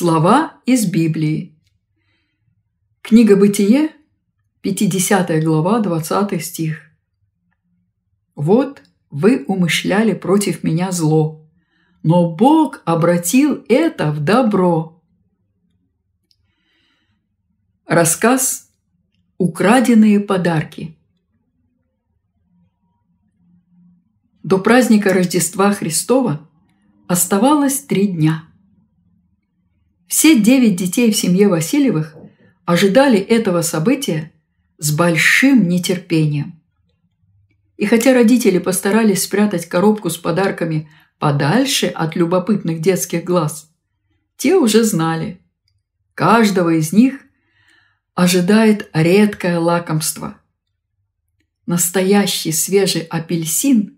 Слова из Библии. Книга Бытие, 50 глава, 20 стих. «Вот вы умышляли против меня зло, но Бог обратил это в добро». Рассказ «Украденные подарки». До праздника Рождества Христова оставалось три дня – все девять детей в семье Васильевых ожидали этого события с большим нетерпением. И хотя родители постарались спрятать коробку с подарками подальше от любопытных детских глаз, те уже знали. Каждого из них ожидает редкое лакомство. Настоящий свежий апельсин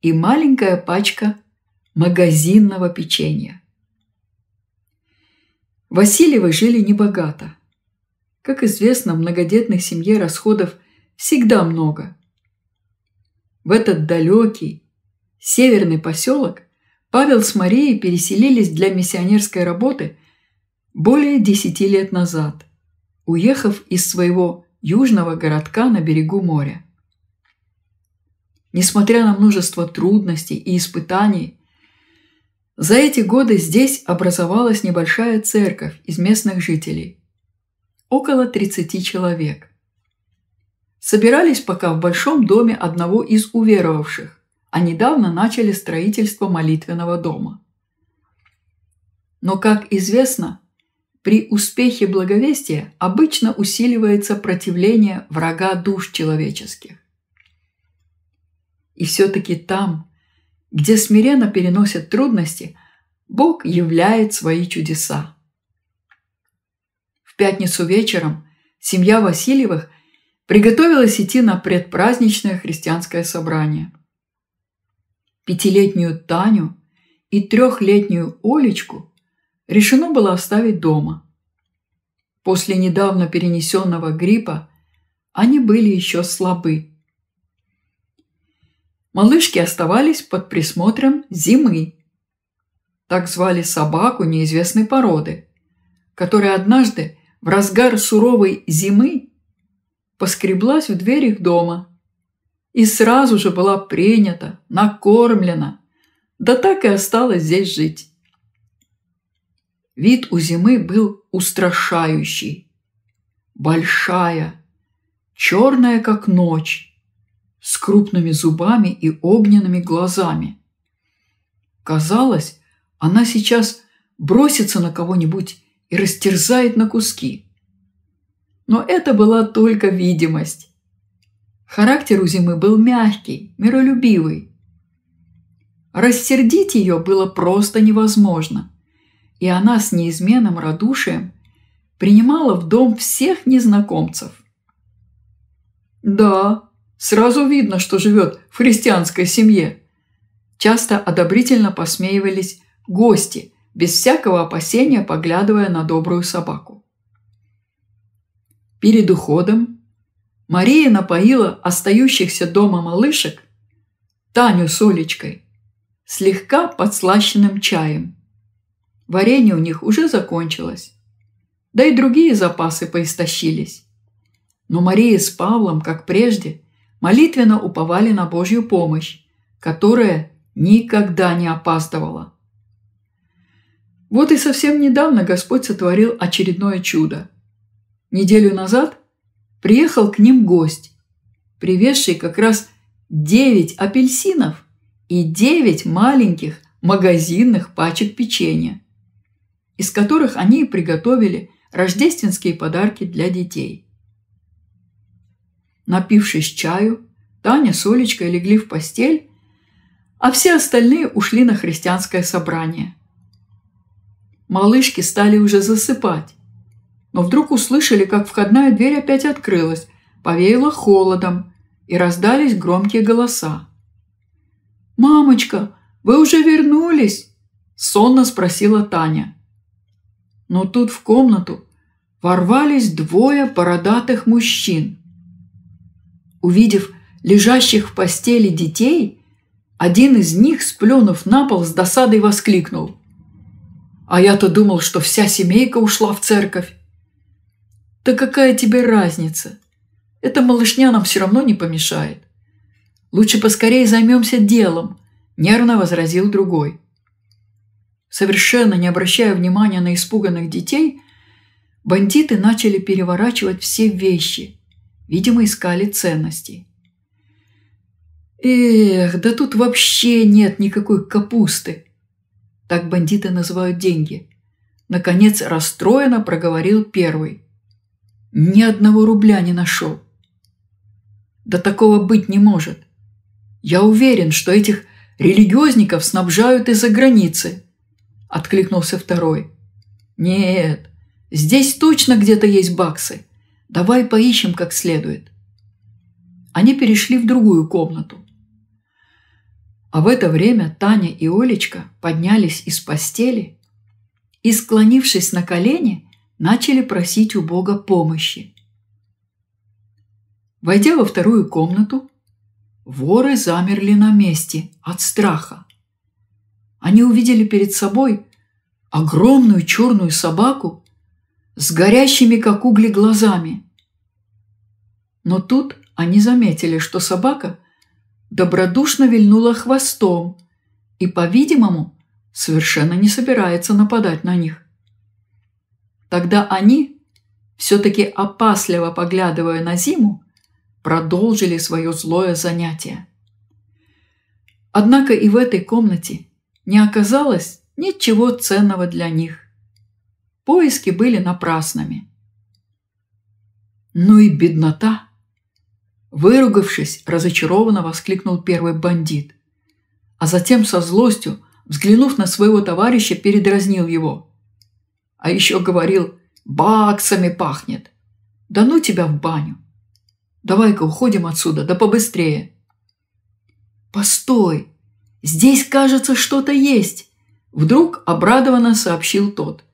и маленькая пачка магазинного печенья. Васильевы жили небогато. Как известно, в многодетной семье расходов всегда много. В этот далекий северный поселок Павел с Марией переселились для миссионерской работы более десяти лет назад, уехав из своего южного городка на берегу моря. Несмотря на множество трудностей и испытаний, за эти годы здесь образовалась небольшая церковь из местных жителей. Около 30 человек. Собирались пока в большом доме одного из уверовавших, а недавно начали строительство молитвенного дома. Но, как известно, при успехе благовестия обычно усиливается противление врага душ человеческих. И все-таки там, где смиренно переносят трудности, Бог являет свои чудеса. В пятницу вечером семья Васильевых приготовилась идти на предпраздничное христианское собрание. Пятилетнюю Таню и трехлетнюю Олечку решено было оставить дома. После недавно перенесенного гриппа они были еще слабы – Малышки оставались под присмотром зимы. Так звали собаку неизвестной породы, которая однажды в разгар суровой зимы поскреблась в дверь их дома и сразу же была принята, накормлена, да так и осталась здесь жить. Вид у зимы был устрашающий. Большая, черная, как ночь, с крупными зубами и огненными глазами. Казалось, она сейчас бросится на кого-нибудь и растерзает на куски. Но это была только видимость. Характер у Зимы был мягкий, миролюбивый. Рассердить ее было просто невозможно, и она с неизменным радушием принимала в дом всех незнакомцев. Да, Сразу видно, что живет в христианской семье. Часто одобрительно посмеивались гости, без всякого опасения поглядывая на добрую собаку. Перед уходом Мария напоила остающихся дома малышек Таню с Олечкой слегка подслащенным чаем. Варенье у них уже закончилось, да и другие запасы поистощились. Но Мария с Павлом, как прежде, молитвенно уповали на Божью помощь, которая никогда не опаздывала. Вот и совсем недавно Господь сотворил очередное чудо. Неделю назад приехал к ним гость, привезший как раз 9 апельсинов и 9 маленьких магазинных пачек печенья, из которых они и приготовили рождественские подарки для детей. Напившись чаю, Таня с Олечкой легли в постель, а все остальные ушли на христианское собрание. Малышки стали уже засыпать, но вдруг услышали, как входная дверь опять открылась, повеяло холодом, и раздались громкие голоса. «Мамочка, вы уже вернулись?» – сонно спросила Таня. Но тут в комнату ворвались двое бородатых мужчин – Увидев лежащих в постели детей, один из них, сплюнув на пол, с досадой воскликнул. «А я-то думал, что вся семейка ушла в церковь». «Да какая тебе разница? Эта малышня нам все равно не помешает. Лучше поскорее займемся делом», – нервно возразил другой. Совершенно не обращая внимания на испуганных детей, бандиты начали переворачивать все вещи – Видимо, искали ценности. Эх, да тут вообще нет никакой капусты. Так бандиты называют деньги. Наконец, расстроенно проговорил первый. Ни одного рубля не нашел. Да такого быть не может. Я уверен, что этих религиозников снабжают из-за границы. Откликнулся второй. Нет, здесь точно где-то есть баксы. Давай поищем как следует. Они перешли в другую комнату. А в это время Таня и Олечка поднялись из постели и, склонившись на колени, начали просить у Бога помощи. Войдя во вторую комнату, воры замерли на месте от страха. Они увидели перед собой огромную черную собаку с горящими, как угли, глазами. Но тут они заметили, что собака добродушно вильнула хвостом и, по-видимому, совершенно не собирается нападать на них. Тогда они, все-таки опасливо поглядывая на зиму, продолжили свое злое занятие. Однако и в этой комнате не оказалось ничего ценного для них. Поиски были напрасными. «Ну и беднота!» Выругавшись, разочарованно воскликнул первый бандит. А затем со злостью, взглянув на своего товарища, передразнил его. А еще говорил «баксами пахнет». «Да ну тебя в баню! Давай-ка уходим отсюда, да побыстрее!» «Постой! Здесь, кажется, что-то есть!» Вдруг обрадованно сообщил тот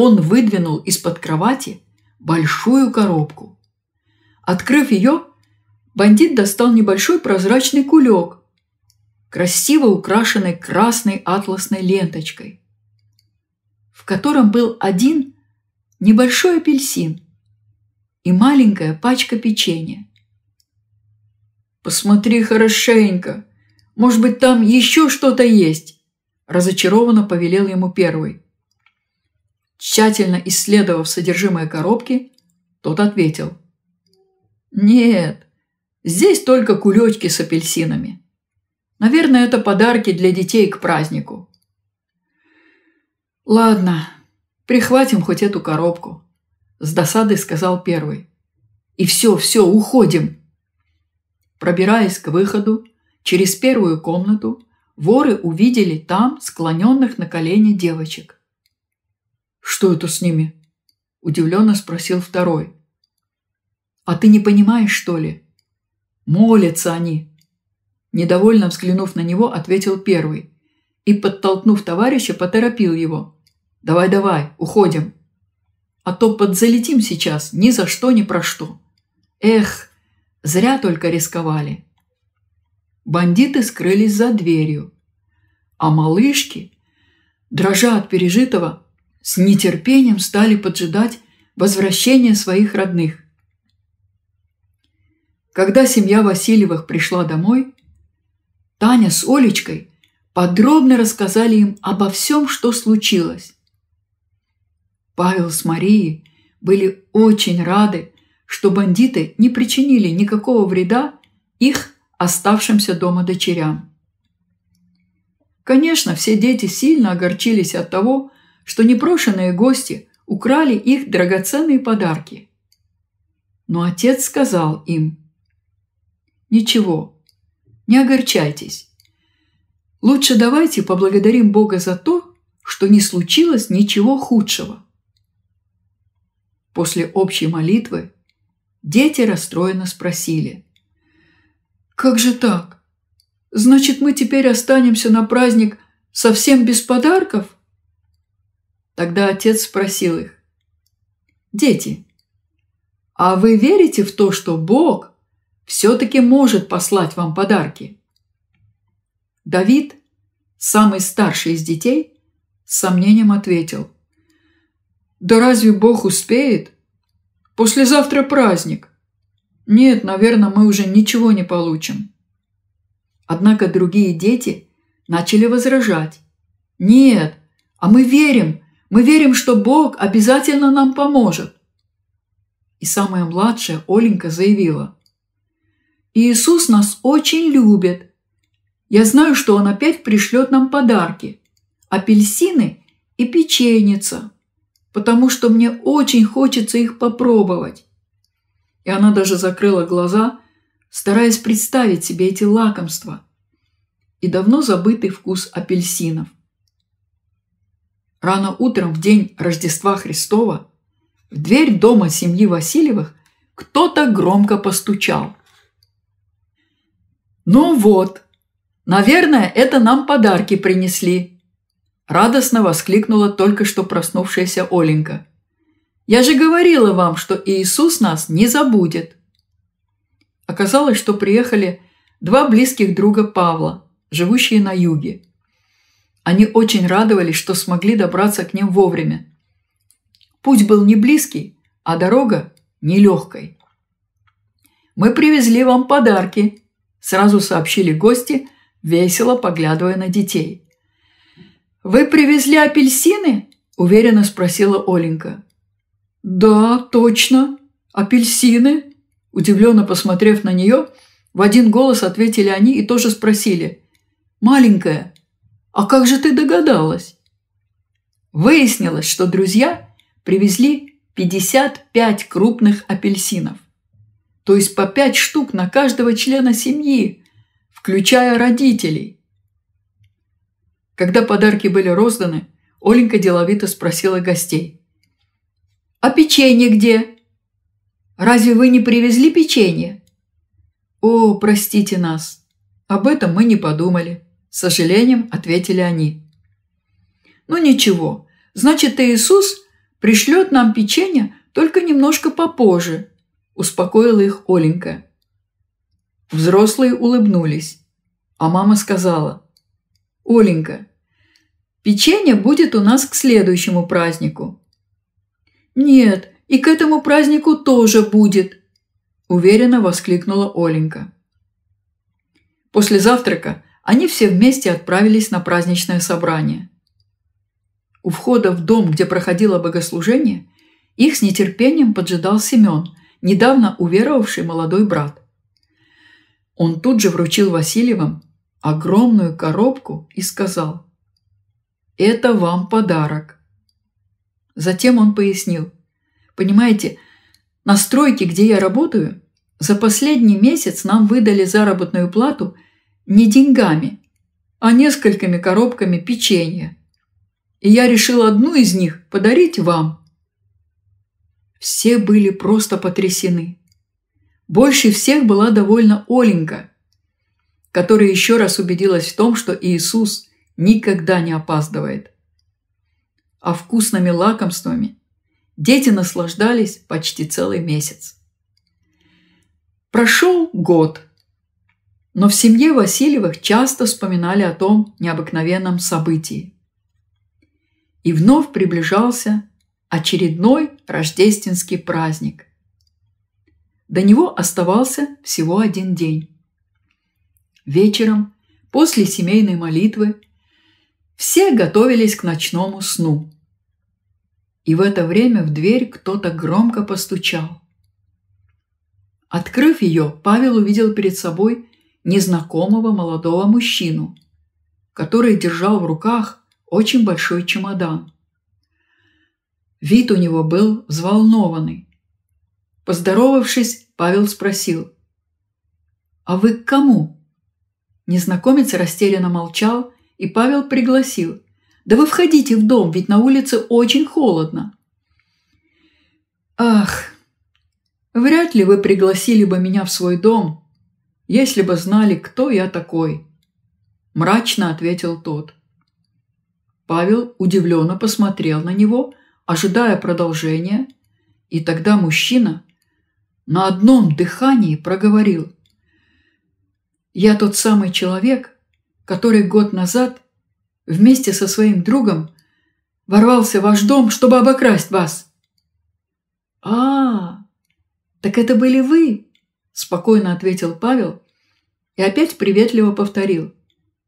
он выдвинул из-под кровати большую коробку. Открыв ее, бандит достал небольшой прозрачный кулек, красиво украшенный красной атласной ленточкой, в котором был один небольшой апельсин и маленькая пачка печенья. «Посмотри хорошенько, может быть, там еще что-то есть», разочарованно повелел ему первый – Тщательно исследовав содержимое коробки, тот ответил. «Нет, здесь только кулечки с апельсинами. Наверное, это подарки для детей к празднику». «Ладно, прихватим хоть эту коробку», – с досадой сказал первый. «И все, все, уходим!» Пробираясь к выходу, через первую комнату, воры увидели там склоненных на колени девочек. «Что это с ними?» – удивленно спросил второй. «А ты не понимаешь, что ли?» «Молятся они!» Недовольно взглянув на него, ответил первый и, подтолкнув товарища, поторопил его. «Давай-давай, уходим!» «А то подзалетим сейчас ни за что, ни про что!» «Эх, зря только рисковали!» Бандиты скрылись за дверью, а малышки, дрожа от пережитого, с нетерпением стали поджидать возвращения своих родных. Когда семья Васильевых пришла домой, Таня с Олечкой подробно рассказали им обо всем, что случилось. Павел с Марией были очень рады, что бандиты не причинили никакого вреда их оставшимся дома дочерям. Конечно, все дети сильно огорчились от того, что непрошенные гости украли их драгоценные подарки. Но отец сказал им, «Ничего, не огорчайтесь. Лучше давайте поблагодарим Бога за то, что не случилось ничего худшего». После общей молитвы дети расстроенно спросили, «Как же так? Значит, мы теперь останемся на праздник совсем без подарков?» Тогда отец спросил их. «Дети, а вы верите в то, что Бог все-таки может послать вам подарки?» Давид, самый старший из детей, с сомнением ответил. «Да разве Бог успеет? Послезавтра праздник. Нет, наверное, мы уже ничего не получим». Однако другие дети начали возражать. «Нет, а мы верим, мы верим, что Бог обязательно нам поможет. И самая младшая Оленька заявила, «Иисус нас очень любит. Я знаю, что Он опять пришлет нам подарки – апельсины и печеница, потому что мне очень хочется их попробовать». И она даже закрыла глаза, стараясь представить себе эти лакомства и давно забытый вкус апельсинов. Рано утром в день Рождества Христова в дверь дома семьи Васильевых кто-то громко постучал. «Ну вот, наверное, это нам подарки принесли», – радостно воскликнула только что проснувшаяся Оленька. «Я же говорила вам, что Иисус нас не забудет». Оказалось, что приехали два близких друга Павла, живущие на юге. Они очень радовались, что смогли добраться к ним вовремя. Путь был не близкий, а дорога нелегкой. «Мы привезли вам подарки», – сразу сообщили гости, весело поглядывая на детей. «Вы привезли апельсины?» – уверенно спросила Оленька. «Да, точно, апельсины», – удивленно посмотрев на нее, в один голос ответили они и тоже спросили. «Маленькая, а как же ты догадалась? Выяснилось, что друзья привезли 55 крупных апельсинов, то есть по 5 штук на каждого члена семьи, включая родителей. Когда подарки были розданы, Оленька деловито спросила гостей. «А печенье где? Разве вы не привезли печенье?» «О, простите нас, об этом мы не подумали», сожалением ответили они. «Ну ничего, значит, Иисус пришлет нам печенье только немножко попозже», – успокоила их Оленька. Взрослые улыбнулись, а мама сказала. «Оленька, печенье будет у нас к следующему празднику». «Нет, и к этому празднику тоже будет», – уверенно воскликнула Оленька. После завтрака они все вместе отправились на праздничное собрание. У входа в дом, где проходило богослужение, их с нетерпением поджидал Семен, недавно уверовавший молодой брат. Он тут же вручил Васильевым огромную коробку и сказал «Это вам подарок». Затем он пояснил «Понимаете, на стройке, где я работаю, за последний месяц нам выдали заработную плату – не деньгами, а несколькими коробками печенья. И я решил одну из них подарить вам. Все были просто потрясены. Больше всех была довольна Оленька, которая еще раз убедилась в том, что Иисус никогда не опаздывает. А вкусными лакомствами дети наслаждались почти целый месяц. Прошел год – но в семье Васильевых часто вспоминали о том необыкновенном событии. И вновь приближался очередной рождественский праздник. До него оставался всего один день. Вечером, после семейной молитвы, все готовились к ночному сну. И в это время в дверь кто-то громко постучал. Открыв ее, Павел увидел перед собой незнакомого молодого мужчину, который держал в руках очень большой чемодан. Вид у него был взволнованный. Поздоровавшись, Павел спросил, «А вы к кому?» Незнакомец растерянно молчал, и Павел пригласил, «Да вы входите в дом, ведь на улице очень холодно». «Ах, вряд ли вы пригласили бы меня в свой дом, если бы знали, кто я такой!» Мрачно ответил тот. Павел удивленно посмотрел на него, ожидая продолжения, и тогда мужчина на одном дыхании проговорил. «Я тот самый человек, который год назад вместе со своим другом ворвался в ваш дом, чтобы обокрасть вас». «А, так это были вы!» спокойно ответил Павел и опять приветливо повторил.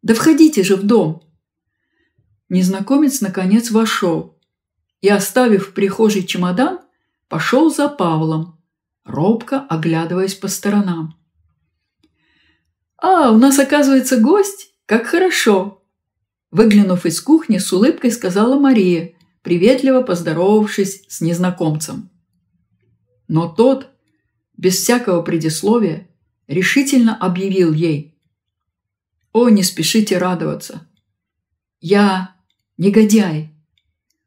«Да входите же в дом!» Незнакомец, наконец, вошел и, оставив в прихожей чемодан, пошел за Павлом, робко оглядываясь по сторонам. «А, у нас, оказывается, гость? Как хорошо!» Выглянув из кухни, с улыбкой сказала Мария, приветливо поздоровавшись с незнакомцем. Но тот, без всякого предисловия, решительно объявил ей. «О, не спешите радоваться! Я негодяй!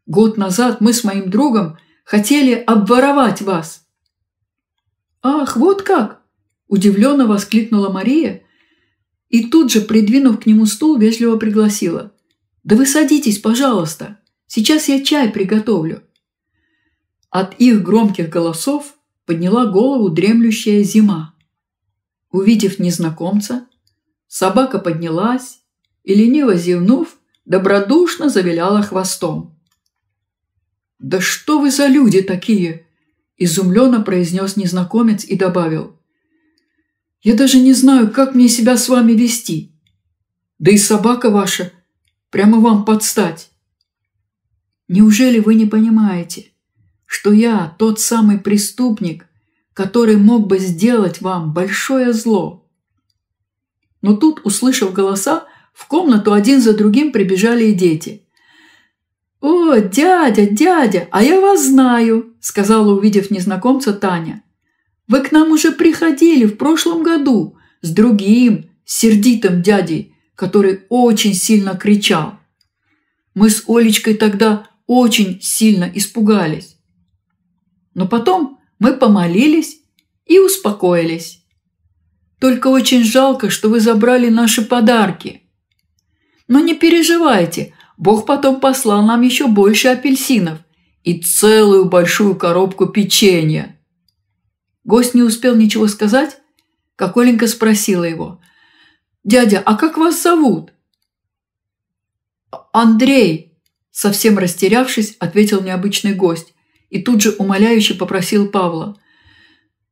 Год назад мы с моим другом хотели обворовать вас!» «Ах, вот как!» – удивленно воскликнула Мария и тут же, придвинув к нему стул, вежливо пригласила. «Да вы садитесь, пожалуйста! Сейчас я чай приготовлю!» От их громких голосов подняла голову дремлющая зима. Увидев незнакомца, собака поднялась и, лениво зевнув, добродушно завиляла хвостом. «Да что вы за люди такие!» – изумленно произнес незнакомец и добавил. «Я даже не знаю, как мне себя с вами вести. Да и собака ваша прямо вам подстать!» «Неужели вы не понимаете?» что я тот самый преступник, который мог бы сделать вам большое зло. Но тут, услышав голоса, в комнату один за другим прибежали и дети. «О, дядя, дядя, а я вас знаю», – сказала, увидев незнакомца, Таня. «Вы к нам уже приходили в прошлом году с другим, сердитым дядей, который очень сильно кричал. Мы с Олечкой тогда очень сильно испугались». Но потом мы помолились и успокоились. Только очень жалко, что вы забрали наши подарки. Но не переживайте, Бог потом послал нам еще больше апельсинов и целую большую коробку печенья. Гость не успел ничего сказать, как Оленька спросила его. «Дядя, а как вас зовут?» «Андрей», – совсем растерявшись, ответил необычный гость и тут же умоляюще попросил Павла.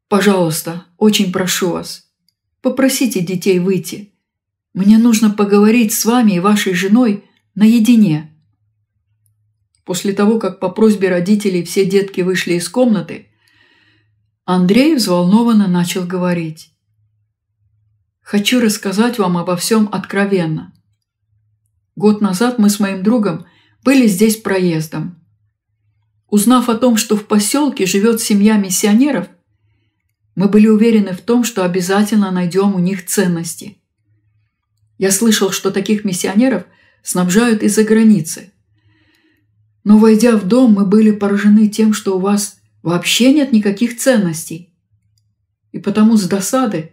«Пожалуйста, очень прошу вас, попросите детей выйти. Мне нужно поговорить с вами и вашей женой наедине». После того, как по просьбе родителей все детки вышли из комнаты, Андрей взволнованно начал говорить. «Хочу рассказать вам обо всем откровенно. Год назад мы с моим другом были здесь проездом – Узнав о том, что в поселке живет семья миссионеров, мы были уверены в том, что обязательно найдем у них ценности. Я слышал, что таких миссионеров снабжают из-за границы. Но войдя в дом, мы были поражены тем, что у вас вообще нет никаких ценностей. И потому с досады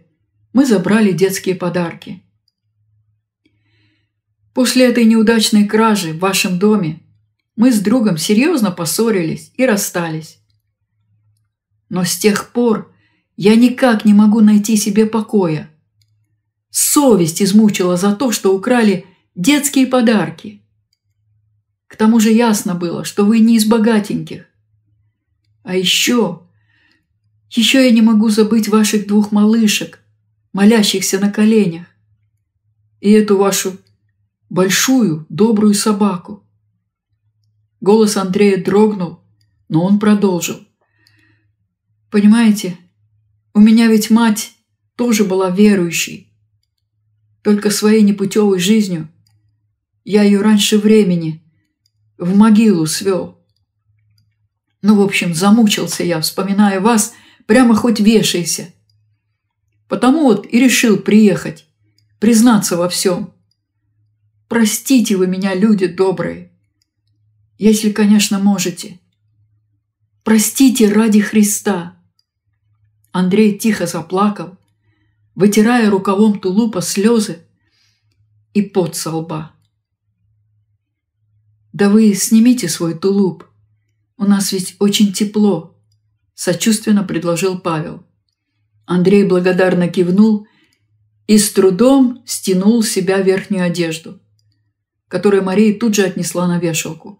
мы забрали детские подарки. После этой неудачной кражи в вашем доме мы с другом серьезно поссорились и расстались. Но с тех пор я никак не могу найти себе покоя. Совесть измучила за то, что украли детские подарки. К тому же ясно было, что вы не из богатеньких. А еще... Еще я не могу забыть ваших двух малышек, молящихся на коленях. И эту вашу большую добрую собаку. Голос Андрея дрогнул, но он продолжил. «Понимаете, у меня ведь мать тоже была верующей. Только своей непутевой жизнью я ее раньше времени в могилу свел. Ну, в общем, замучился я, вспоминая вас, прямо хоть вешайся. Потому вот и решил приехать, признаться во всем. Простите вы меня, люди добрые если, конечно, можете. Простите ради Христа!» Андрей тихо заплакал, вытирая рукавом тулупа слезы и пот со лба. «Да вы снимите свой тулуп, у нас ведь очень тепло», – сочувственно предложил Павел. Андрей благодарно кивнул и с трудом стянул с себя верхнюю одежду, которую Мария тут же отнесла на вешалку.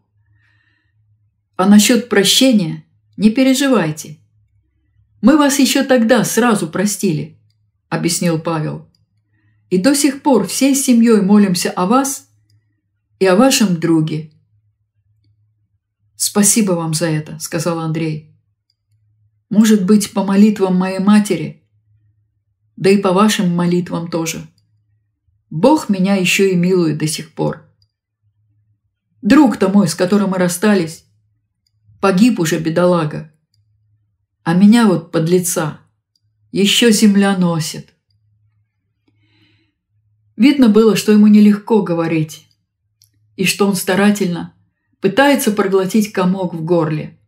А насчет прощения не переживайте. Мы вас еще тогда сразу простили, объяснил Павел. И до сих пор всей семьей молимся о вас и о вашем друге. Спасибо вам за это, сказал Андрей. Может быть, по молитвам моей матери, да и по вашим молитвам тоже. Бог меня еще и милует до сих пор. Друг-то мой, с которым мы расстались, Погиб уже бедолага. А меня вот под лица еще земля носит. Видно было, что ему нелегко говорить, и что он старательно пытается проглотить комок в горле.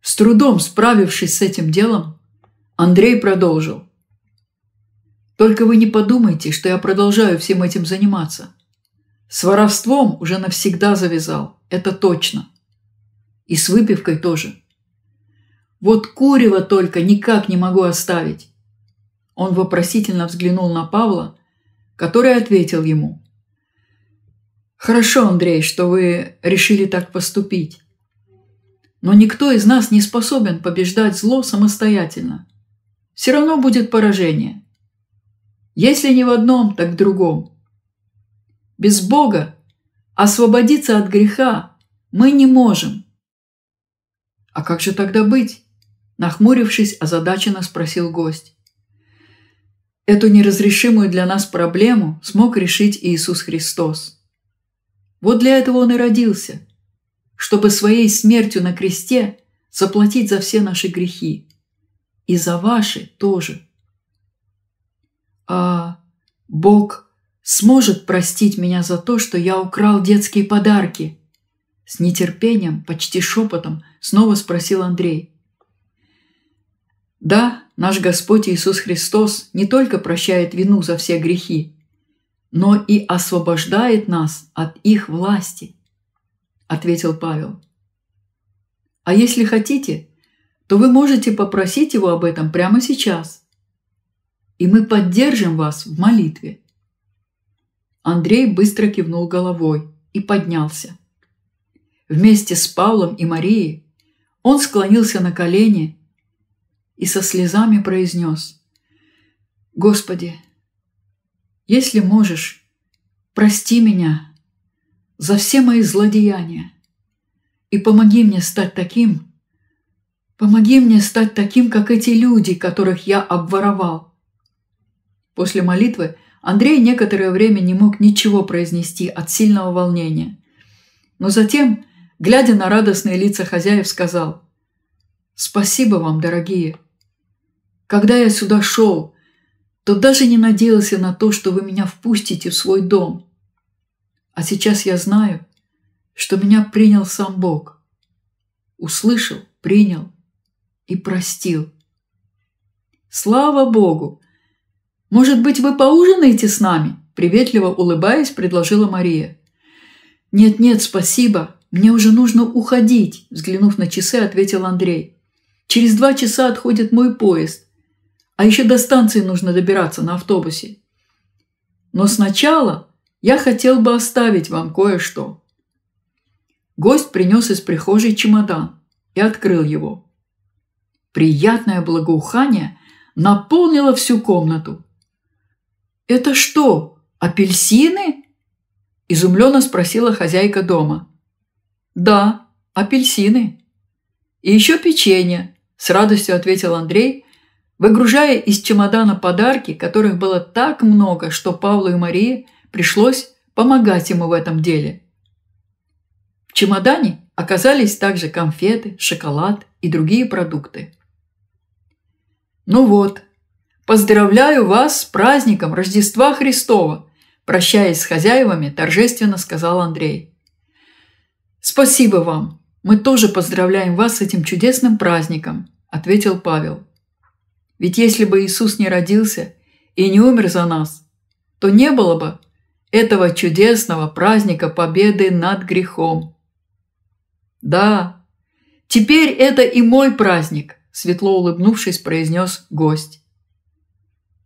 С трудом справившись с этим делом, Андрей продолжил. «Только вы не подумайте, что я продолжаю всем этим заниматься. С воровством уже навсегда завязал, это точно. И с выпивкой тоже. Вот курева только никак не могу оставить. Он вопросительно взглянул на Павла, который ответил ему. Хорошо, Андрей, что вы решили так поступить. Но никто из нас не способен побеждать зло самостоятельно. Все равно будет поражение. Если не в одном, так в другом. Без Бога освободиться от греха мы не можем. «А как же тогда быть?» Нахмурившись, озадаченно спросил гость. Эту неразрешимую для нас проблему смог решить Иисус Христос. Вот для этого Он и родился, чтобы своей смертью на кресте заплатить за все наши грехи. И за ваши тоже. А Бог сможет простить меня за то, что я украл детские подарки? С нетерпением, почти шепотом – Снова спросил Андрей. Да, наш Господь Иисус Христос не только прощает вину за все грехи, но и освобождает нас от их власти, ответил Павел. А если хотите, то вы можете попросить его об этом прямо сейчас. И мы поддержим вас в молитве. Андрей быстро кивнул головой и поднялся. Вместе с Павлом и Марией он склонился на колени и со слезами произнес, «Господи, если можешь, прости меня за все мои злодеяния и помоги мне стать таким, помоги мне стать таким, как эти люди, которых я обворовал». После молитвы Андрей некоторое время не мог ничего произнести от сильного волнения. Но затем – глядя на радостные лица хозяев, сказал «Спасибо вам, дорогие. Когда я сюда шел, то даже не надеялся на то, что вы меня впустите в свой дом. А сейчас я знаю, что меня принял сам Бог. Услышал, принял и простил. Слава Богу! Может быть, вы поужинаете с нами?» Приветливо улыбаясь, предложила Мария. «Нет-нет, спасибо. «Мне уже нужно уходить», – взглянув на часы, ответил Андрей. «Через два часа отходит мой поезд. А еще до станции нужно добираться на автобусе. Но сначала я хотел бы оставить вам кое-что». Гость принес из прихожей чемодан и открыл его. Приятное благоухание наполнило всю комнату. «Это что, апельсины?» – изумленно спросила хозяйка дома – «Да, апельсины». «И еще печенье», – с радостью ответил Андрей, выгружая из чемодана подарки, которых было так много, что Павлу и Марии пришлось помогать ему в этом деле. В чемодане оказались также конфеты, шоколад и другие продукты. «Ну вот, поздравляю вас с праздником Рождества Христова!» Прощаясь с хозяевами, торжественно сказал Андрей – «Спасибо вам! Мы тоже поздравляем вас с этим чудесным праздником», – ответил Павел. «Ведь если бы Иисус не родился и не умер за нас, то не было бы этого чудесного праздника победы над грехом». «Да, теперь это и мой праздник», – светло улыбнувшись, произнес гость.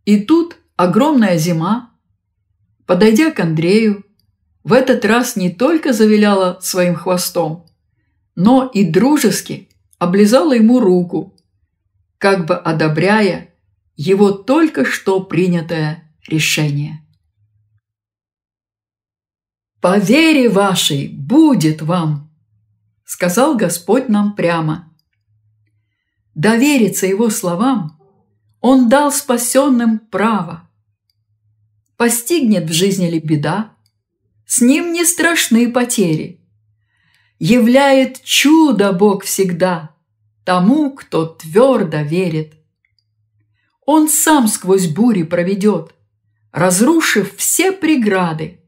И тут огромная зима. Подойдя к Андрею, в этот раз не только завиляла своим хвостом, но и дружески облизала ему руку, как бы одобряя его только что принятое решение. «По вере вашей будет вам!» – сказал Господь нам прямо. Довериться Его словам Он дал спасенным право. Постигнет в жизни ли беда, с ним не страшны потери. Являет чудо Бог всегда тому, кто твердо верит. Он сам сквозь бури проведет, разрушив все преграды.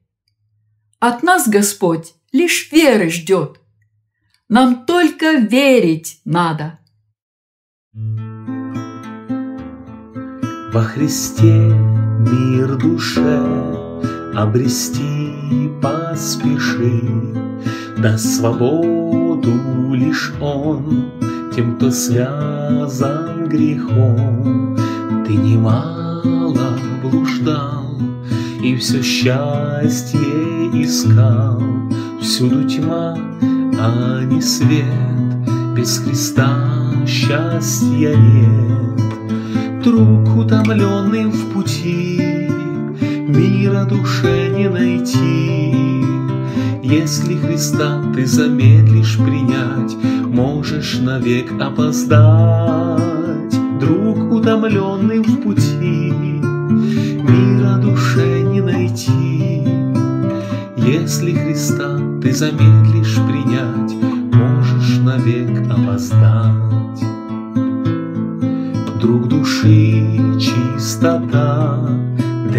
От нас Господь лишь веры ждет. Нам только верить надо. Во Христе мир душе обрести поспеши, да свободу лишь он, тем, кто связан грехом. Ты немало блуждал и все счастье искал, всюду тьма, а не свет, без Христа счастья нет. Друг утомленный в пути мира душе не найти. Если Христа ты замедлишь принять, можешь навек опоздать. Друг утомленный в пути, мира душе не найти. Если Христа ты замедлишь принять, можешь навек опоздать.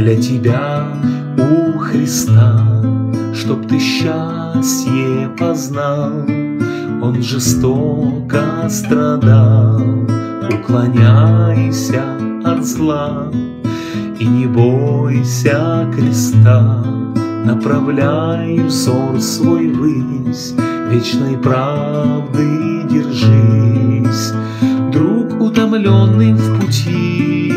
для тебя у Христа, Чтоб ты счастье познал. Он жестоко страдал, Уклоняйся от зла и не бойся креста. Направляй взор свой ввысь, Вечной правды держись. Друг, утомленный в пути,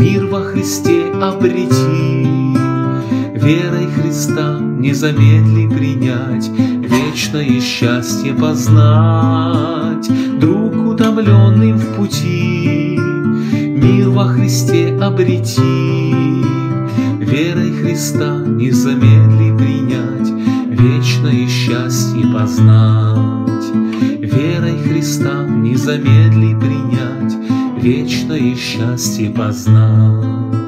Мир во Христе обрети. Верой Христа не замедли принять, Вечное счастье познать. Друг утомленный в пути, Мир во Христе обрети. Верой Христа не замедли принять, Вечное счастье познать. Верой Христа не замедли принять, Вечное счастье познать.